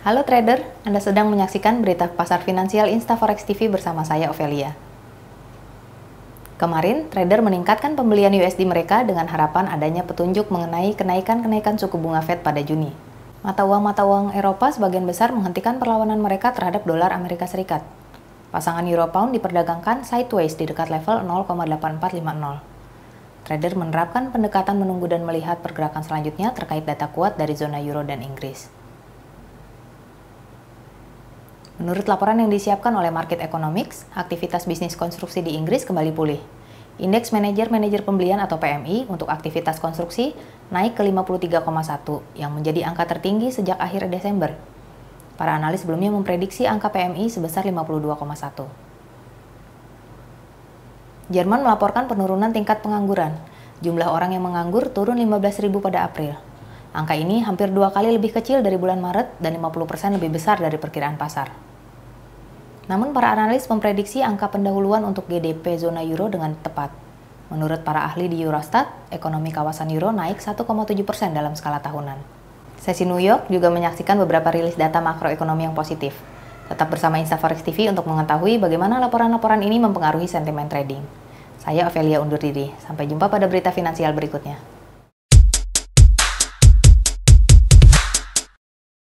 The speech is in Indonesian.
Halo trader, Anda sedang menyaksikan berita pasar finansial InstaForex TV bersama saya Ovelia. Kemarin, trader meningkatkan pembelian USD mereka dengan harapan adanya petunjuk mengenai kenaikan-kenaikan suku bunga Fed pada Juni. Mata uang-mata uang Eropa sebagian besar menghentikan perlawanan mereka terhadap dolar Amerika Serikat. Pasangan Euro Pound diperdagangkan sideways di dekat level 0,8450. Trader menerapkan pendekatan menunggu dan melihat pergerakan selanjutnya terkait data kuat dari zona Euro dan Inggris. Menurut laporan yang disiapkan oleh Market Economics, aktivitas bisnis konstruksi di Inggris kembali pulih. Indeks Manajer Manajer Pembelian atau PMI untuk aktivitas konstruksi naik ke 53,1 yang menjadi angka tertinggi sejak akhir Desember. Para analis sebelumnya memprediksi angka PMI sebesar 52,1. Jerman melaporkan penurunan tingkat pengangguran. Jumlah orang yang menganggur turun 15.000 pada April. Angka ini hampir dua kali lebih kecil dari bulan Maret dan 50% lebih besar dari perkiraan pasar. Namun para analis memprediksi angka pendahuluan untuk GDP zona euro dengan tepat. Menurut para ahli di Eurostat, ekonomi kawasan euro naik 1,7% dalam skala tahunan. Sesi New York juga menyaksikan beberapa rilis data makroekonomi yang positif. Tetap bersama Instaforex TV untuk mengetahui bagaimana laporan-laporan ini mempengaruhi sentimen trading. Saya Ovelia undur diri. Sampai jumpa pada berita finansial berikutnya.